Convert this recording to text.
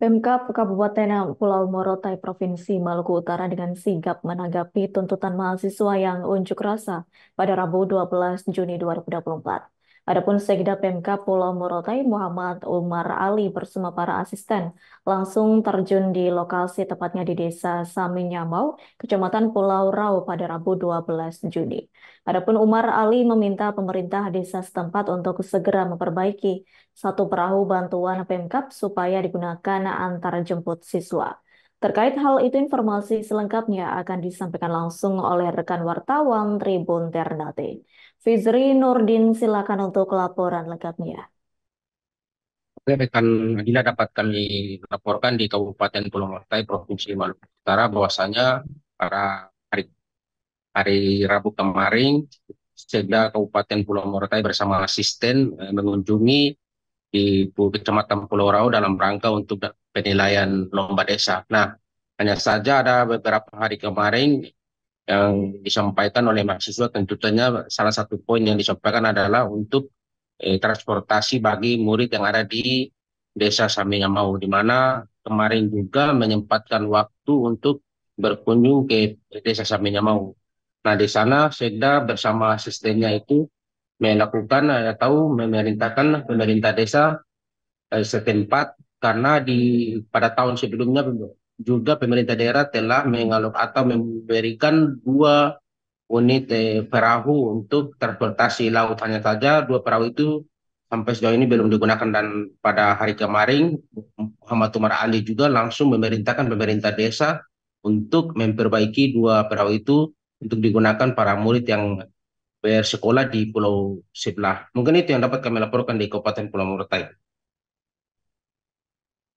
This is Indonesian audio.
Pemkap Kabupaten Pulau Morotai Provinsi Maluku Utara dengan sigap menanggapi tuntutan mahasiswa yang unjuk rasa pada Rabu 12 Juni 2024. Adapun Sekda PMK Pulau Morotai Muhammad Umar Ali bersama para asisten langsung terjun di lokasi tepatnya di Desa Saminyamau, Kecamatan Pulau Rau pada Rabu 12 Juni. Adapun Umar Ali meminta pemerintah desa setempat untuk segera memperbaiki satu perahu bantuan Pemkap supaya digunakan antar jemput siswa. Terkait hal itu, informasi selengkapnya akan disampaikan langsung oleh rekan wartawan Tribun Ternate. Fizri Nurdin, silakan untuk laporan lengkapnya. Rekan Dina dapat kami laporkan di Kabupaten Pulau Mertai, Provinsi Maluku Utara, bahwasanya para hari, hari Rabu kemarin, sehingga Kabupaten Pulau Mertai bersama asisten eh, mengunjungi di Kecamatan Pulau Rau dalam rangka untuk penilaian lomba desa. Nah, hanya saja ada beberapa hari kemarin yang disampaikan oleh mahasiswa tentunya salah satu poin yang disampaikan adalah untuk eh, transportasi bagi murid yang ada di desa Saminya Mau di mana kemarin juga menyempatkan waktu untuk berkunjung ke desa Saminya Mau. Nah di sana Seda bersama asistennya itu melakukan atau memerintahkan pemerintah desa eh, setempat karena di pada tahun sebelumnya juga pemerintah daerah telah mengalok atau memberikan dua unit eh, perahu untuk transportasi laut hanya saja dua perahu itu sampai sejauh ini belum digunakan dan pada hari kemarin Muhammad Umar Ali juga langsung memerintahkan pemerintah desa untuk memperbaiki dua perahu itu untuk digunakan para murid yang bersekolah di pulau sebelah. Mungkin itu yang dapat kami laporkan di Kabupaten Pulau Morotai.